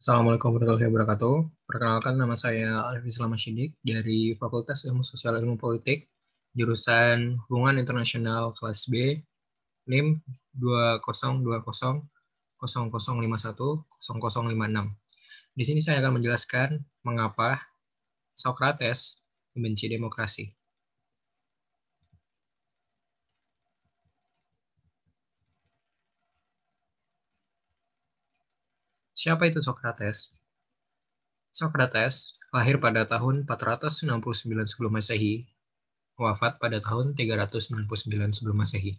Assalamualaikum warahmatullahi wabarakatuh. Perkenalkan nama saya Alif Islam Syidik dari Fakultas Ilmu Sosial Ilmu Politik, jurusan Hubungan Internasional kelas B, NIM 2020 0051 0056. Di sini saya akan menjelaskan mengapa Socrates membenci demokrasi. Siapa itu Sokrates? Sokrates lahir pada tahun 469 sebelum Masehi, wafat pada tahun 399 sebelum Masehi.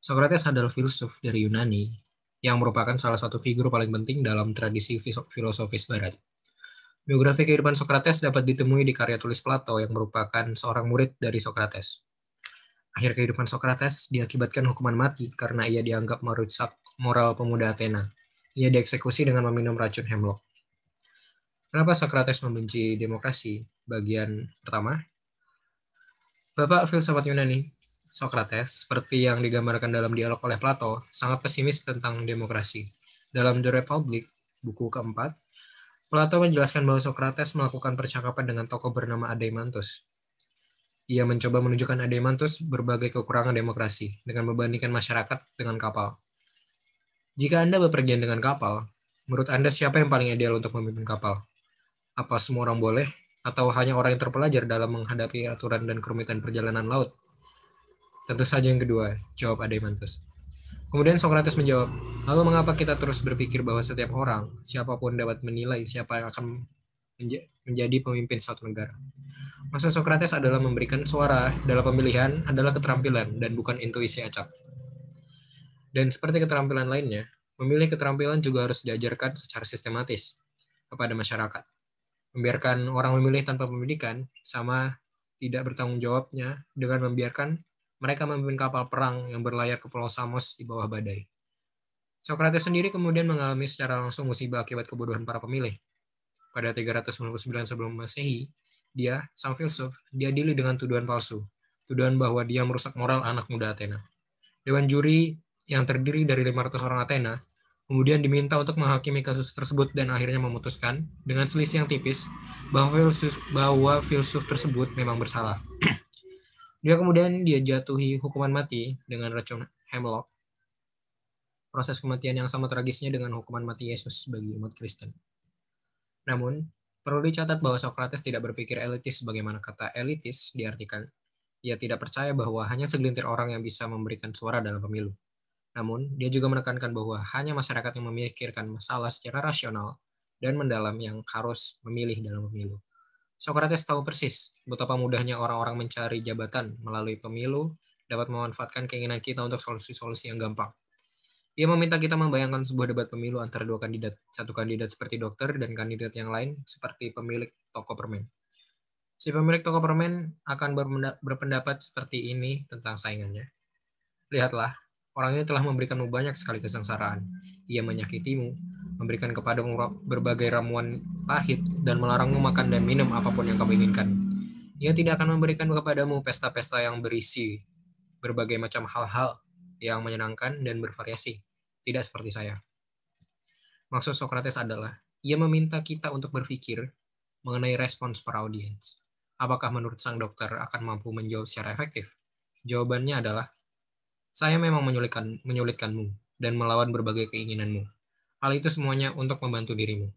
Sokrates adalah filsuf dari Yunani yang merupakan salah satu figur paling penting dalam tradisi filosofis barat. Biografi kehidupan Sokrates dapat ditemui di karya tulis Plato yang merupakan seorang murid dari Sokrates. Akhir kehidupan Sokrates diakibatkan hukuman mati karena ia dianggap merusak moral pemuda Athena ia dieksekusi dengan meminum racun hemlock. Kenapa Socrates membenci demokrasi? Bagian pertama. Bapak filsafat Yunani, Socrates, seperti yang digambarkan dalam dialog oleh Plato, sangat pesimis tentang demokrasi. Dalam The Republic, buku keempat, Plato menjelaskan bahwa Socrates melakukan percakapan dengan tokoh bernama Adeimantus. Ia mencoba menunjukkan Adeimantus berbagai kekurangan demokrasi dengan membandingkan masyarakat dengan kapal. Jika Anda bepergian dengan kapal, menurut Anda siapa yang paling ideal untuk memimpin kapal? Apa semua orang boleh? Atau hanya orang yang terpelajar dalam menghadapi aturan dan kerumitan perjalanan laut? Tentu saja yang kedua, jawab Adeimantus. Kemudian Socrates menjawab, lalu mengapa kita terus berpikir bahwa setiap orang, siapapun dapat menilai siapa yang akan menjadi pemimpin suatu negara? Maksud Socrates adalah memberikan suara dalam pemilihan adalah keterampilan dan bukan intuisi acak. Dan seperti keterampilan lainnya, memilih keterampilan juga harus diajarkan secara sistematis kepada masyarakat. Membiarkan orang memilih tanpa pendidikan sama tidak bertanggung jawabnya dengan membiarkan mereka memimpin kapal perang yang berlayar ke Pulau Samos di bawah badai. Socrates sendiri kemudian mengalami secara langsung musibah akibat kebodohan para pemilih. Pada 399 sebelum Masehi, dia, sang filsuf, diadili dengan tuduhan palsu, tuduhan bahwa dia merusak moral anak muda Athena. Dewan juri yang terdiri dari 500 orang Athena, kemudian diminta untuk menghakimi kasus tersebut dan akhirnya memutuskan, dengan selisih yang tipis, bahwa filsuf, bahwa filsuf tersebut memang bersalah. Dia kemudian dia jatuhi hukuman mati dengan racun hemlock, proses kematian yang sama tragisnya dengan hukuman mati Yesus bagi umat Kristen. Namun, perlu dicatat bahwa Socrates tidak berpikir elitis sebagaimana kata elitis diartikan. Ia tidak percaya bahwa hanya segelintir orang yang bisa memberikan suara dalam pemilu. Namun, dia juga menekankan bahwa hanya masyarakat yang memikirkan masalah secara rasional dan mendalam yang harus memilih dalam pemilu. Socrates tahu persis betapa mudahnya orang-orang mencari jabatan melalui pemilu dapat memanfaatkan keinginan kita untuk solusi-solusi yang gampang. Ia meminta kita membayangkan sebuah debat pemilu antara dua kandidat, satu kandidat seperti dokter dan kandidat yang lain seperti pemilik toko permen. Si pemilik toko permen akan berpendapat seperti ini tentang saingannya. Lihatlah, Orang ini telah memberikanmu banyak sekali kesengsaraan. Ia menyakitimu, memberikan kepadamu berbagai ramuan pahit, dan melarangmu makan dan minum apapun yang kamu inginkan. Ia tidak akan memberikan kepadamu pesta-pesta yang berisi berbagai macam hal-hal yang menyenangkan dan bervariasi, tidak seperti saya. Maksud Socrates adalah, ia meminta kita untuk berpikir mengenai respons para audiens. Apakah menurut sang dokter akan mampu menjawab secara efektif? Jawabannya adalah saya memang menyulitkan, menyulitkanmu dan melawan berbagai keinginanmu. Hal itu semuanya untuk membantu dirimu.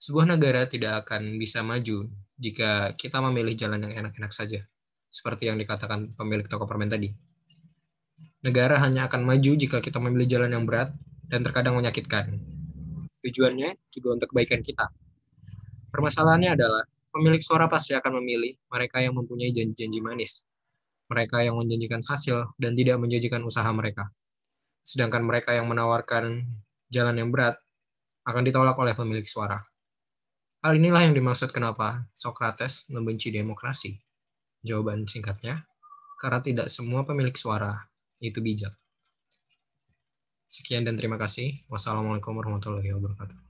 Sebuah negara tidak akan bisa maju jika kita memilih jalan yang enak-enak saja, seperti yang dikatakan pemilik toko permen tadi. Negara hanya akan maju jika kita memilih jalan yang berat dan terkadang menyakitkan. Tujuannya juga untuk kebaikan kita. Permasalahannya adalah pemilik suara pasti akan memilih mereka yang mempunyai janji-janji manis, mereka yang menjanjikan hasil dan tidak menjanjikan usaha mereka. Sedangkan mereka yang menawarkan jalan yang berat akan ditolak oleh pemilik suara. Hal inilah yang dimaksud kenapa Socrates membenci demokrasi. Jawaban singkatnya, karena tidak semua pemilik suara itu bijak. Sekian dan terima kasih. Wassalamualaikum warahmatullahi wabarakatuh.